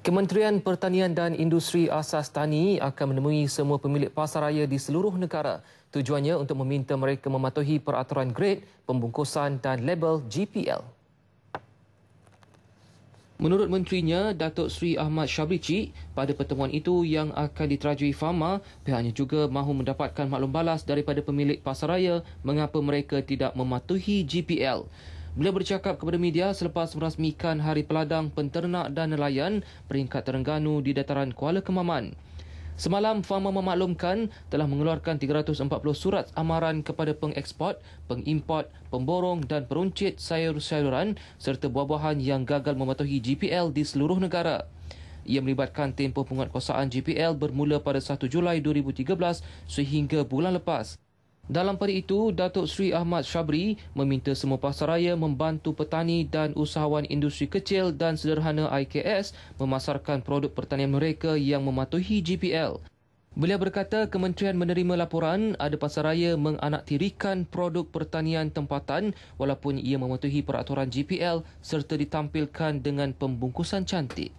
Kementerian Pertanian dan Industri Asas Tani akan menemui semua pemilik pasaraya di seluruh negara. Tujuannya untuk meminta mereka mematuhi peraturan grade, pembungkusan dan label GPL. Menurut menterinya Datuk Sri Ahmad Shabrici, pada pertemuan itu yang akan diterajui Fama, pihaknya juga mahu mendapatkan maklum balas daripada pemilik pasaraya mengapa mereka tidak mematuhi GPL. Beliau bercakap kepada media selepas merasmikan Hari Peladang Penternak dan Nelayan peringkat Terengganu di dataran Kuala Kemaman. Semalam, Farmer memaklumkan telah mengeluarkan 340 surat amaran kepada pengeksport, pengimport, pemborong dan peruncit sayur-sayuran serta buah-buahan yang gagal mematuhi GPL di seluruh negara. Ia melibatkan tempoh penguatkuasaan GPL bermula pada 1 Julai 2013 sehingga bulan lepas. Dalam pada itu, Datuk Sri Ahmad Syabri meminta semua pasaraya membantu petani dan usahawan industri kecil dan sederhana IKS memasarkan produk pertanian mereka yang mematuhi GPL. Beliau berkata kementerian menerima laporan ada pasaraya menganaktirikan produk pertanian tempatan walaupun ia mematuhi peraturan GPL serta ditampilkan dengan pembungkusan cantik.